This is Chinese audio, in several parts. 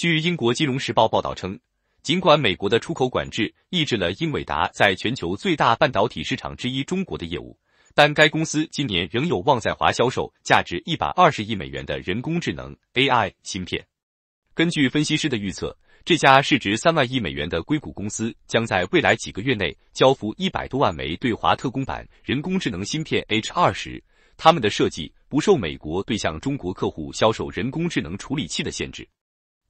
据英国金融时报报道称，尽管美国的出口管制抑制了英伟达在全球最大半导体市场之一中国的业务，但该公司今年仍有望在华销售价值一百二十亿美元的人工智能 AI 芯片。根据分析师的预测，这家市值三万亿美元的硅谷公司将在未来几个月内交付一百多万枚对华特工版人工智能芯片 H 二十。他们的设计不受美国对向中国客户销售人工智能处理器的限制。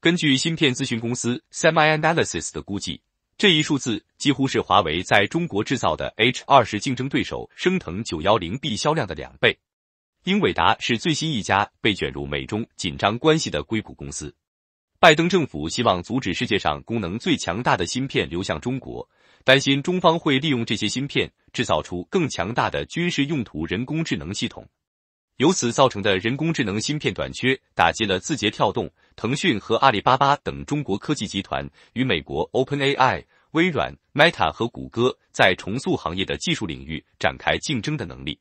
根据芯片咨询公司 SemiAnalysis 的估计，这一数字几乎是华为在中国制造的 H 二十竞争对手升腾九幺零 B 销量的两倍。英伟达是最新一家被卷入美中紧张关系的硅谷公司。拜登政府希望阻止世界上功能最强大的芯片流向中国，担心中方会利用这些芯片制造出更强大的军事用途人工智能系统。由此造成的人工智能芯片短缺，打击了字节跳动。腾讯和阿里巴巴等中国科技集团与美国 OpenAI、微软、Meta 和谷歌在重塑行业的技术领域展开竞争的能力。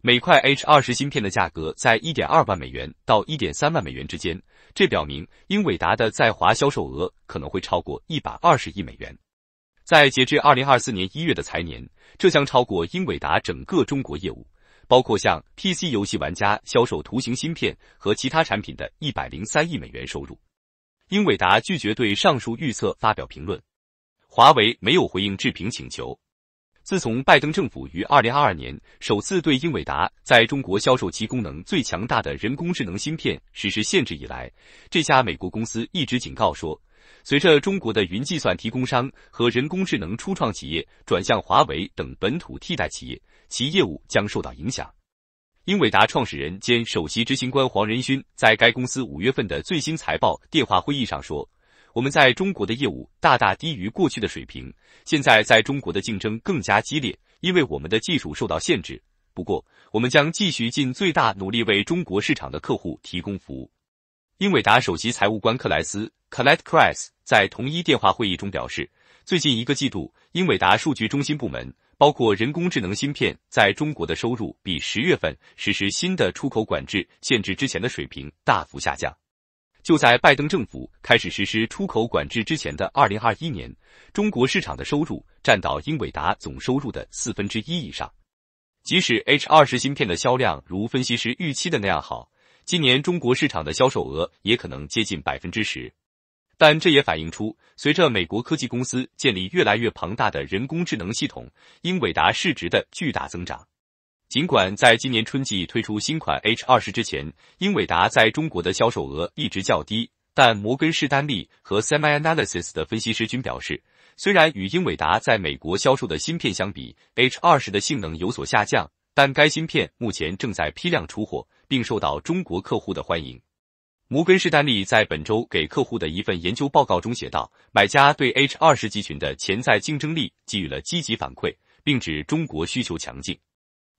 每块 H20 芯片的价格在1.2万美元到1.3万美元之间，这表明英伟达的在华销售额可能会超过120亿美元。在截至2024年1月的财年，这将超过英伟达整个中国业务。包括向 PC 游戏玩家销售图形芯片和其他产品的一百零三亿美元收入。英伟达拒绝对上述预测发表评论。华为没有回应置评请求。自从拜登政府于二零二二年首次对英伟达在中国销售其功能最强大的人工智能芯片实施限制以来，这家美国公司一直警告说。随着中国的云计算提供商和人工智能初创企业转向华为等本土替代企业，其业务将受到影响。英伟达创始人兼首席执行官黄仁勋在该公司五月份的最新财报电话会议上说：“我们在中国的业务大大低于过去的水平，现在在中国的竞争更加激烈，因为我们的技术受到限制。不过，我们将继续尽最大努力为中国市场的客户提供服务。”英伟达首席财务官克莱斯 （Collette c r i s 在同一电话会议中表示，最近一个季度，英伟达数据中心部门，包括人工智能芯片，在中国的收入比十月份实施新的出口管制限制之前的水平大幅下降。就在拜登政府开始实施出口管制之前的二零二一年，中国市场的收入占到英伟达总收入的四分之一以上。即使 H 二十芯片的销量如分析师预期的那样好。今年中国市场的销售额也可能接近百分之十，但这也反映出随着美国科技公司建立越来越庞大的人工智能系统，英伟达市值的巨大增长。尽管在今年春季推出新款 H 二十之前，英伟达在中国的销售额一直较低，但摩根士丹利和 Semianalysis 的分析师均表示，虽然与英伟达在美国销售的芯片相比，H 二十的性能有所下降，但该芯片目前正在批量出货。并受到中国客户的欢迎。摩根士丹利在本周给客户的一份研究报告中写道，买家对 H 二十集群的潜在竞争力给予了积极反馈，并指中国需求强劲。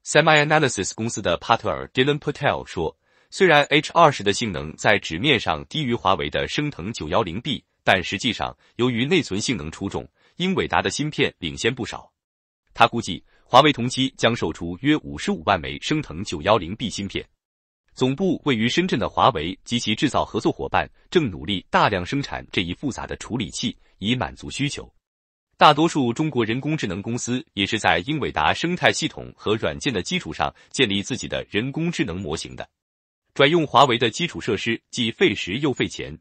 Semi Analysis 公司的帕特尔 Dylan Patel 说，虽然 H 二十的性能在纸面上低于华为的升腾九幺零 B，但实际上由于内存性能出众，英伟达的芯片领先不少。他估计，华为同期将售出约五十五万枚升腾九幺零 B 芯片。总部位于深圳的华为及其制造合作伙伴正努力大量生产这一复杂的处理器，以满足需求。大多数中国人工智能公司也是在英伟达生态系统和软件的基础上建立自己的人工智能模型的。转用华为的基础设施既费时又费钱。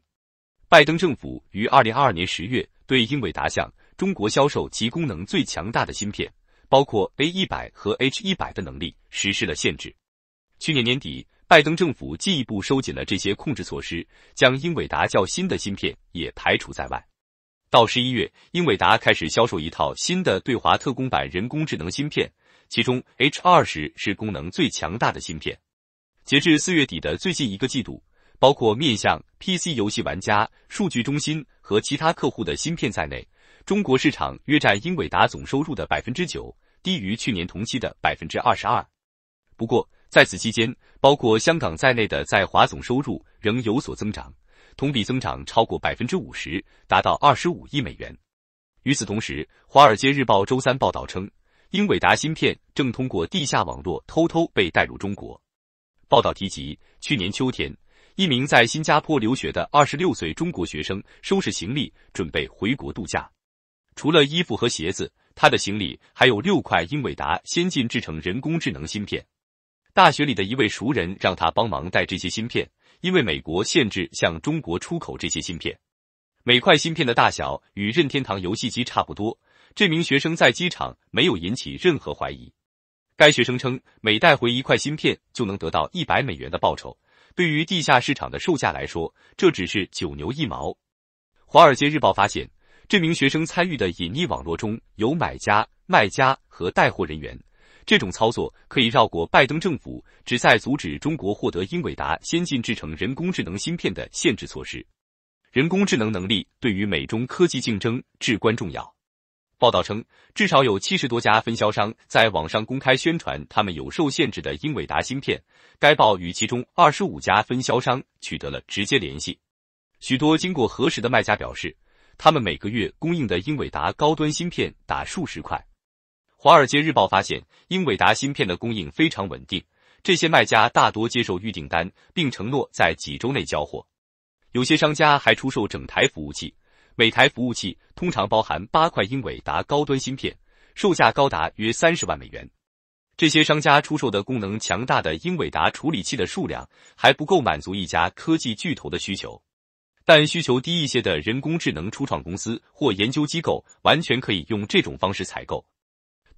拜登政府于二零二二年十月对英伟达向中国销售其功能最强大的芯片，包括 A 一百和 H 一百的能力，实施了限制。去年年底。拜登政府进一步收紧了这些控制措施，将英伟达较新的芯片也排除在外。到十一月，英伟达开始销售一套新的对华特工版人工智能芯片，其中 H 二十是功能最强大的芯片。截至四月底的最近一个季度，包括面向 PC 游戏玩家、数据中心和其他客户的芯片在内，中国市场约占英伟达总收入的百分之九，低于去年同期的百分之二十二。不过，在此期间，包括香港在内的在华总收入仍有所增长，同比增长超过百分之五十，达到二十五亿美元。与此同时，《华尔街日报》周三报道称，英伟达芯片正通过地下网络偷偷被带入中国。报道提及，去年秋天，一名在新加坡留学的二十六岁中国学生收拾行李准备回国度假，除了衣服和鞋子，他的行李还有六块英伟达先进制成人工智能芯片。大学里的一位熟人让他帮忙带这些芯片，因为美国限制向中国出口这些芯片。每块芯片的大小与任天堂游戏机差不多。这名学生在机场没有引起任何怀疑。该学生称，每带回一块芯片就能得到一百美元的报酬。对于地下市场的售价来说，这只是九牛一毛。《华尔街日报》发现，这名学生参与的隐匿网络中有买家、卖家和带货人员。这种操作可以绕过拜登政府旨在阻止中国获得英伟达先进制成人工智能芯片的限制措施。人工智能能力对于美中科技竞争至关重要。报道称，至少有七十多家分销商在网上公开宣传他们有受限制的英伟达芯片。该报与其中二十五家分销商取得了直接联系。许多经过核实的卖家表示，他们每个月供应的英伟达高端芯片达数十块。《华尔街日报》发现，英伟达芯片的供应非常稳定。这些卖家大多接受预订单，并承诺在几周内交货。有些商家还出售整台服务器，每台服务器通常包含八块英伟达高端芯片，售价高达约三十万美元。这些商家出售的功能强大的英伟达处理器的数量还不够满足一家科技巨头的需求，但需求低一些的人工智能初创公司或研究机构完全可以用这种方式采购。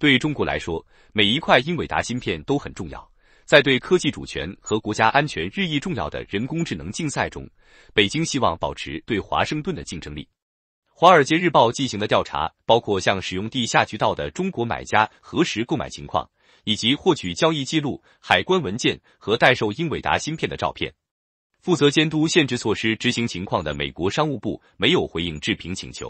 对中国来说，每一块英伟达芯片都很重要。在对科技主权和国家安全日益重要的人工智能竞赛中，北京希望保持对华盛顿的竞争力。《华尔街日报》进行的调查包括向使用地下渠道的中国买家核实购买情况，以及获取交易记录、海关文件和代售英伟达芯片的照片。负责监督限制措施执行情况的美国商务部没有回应置评请求。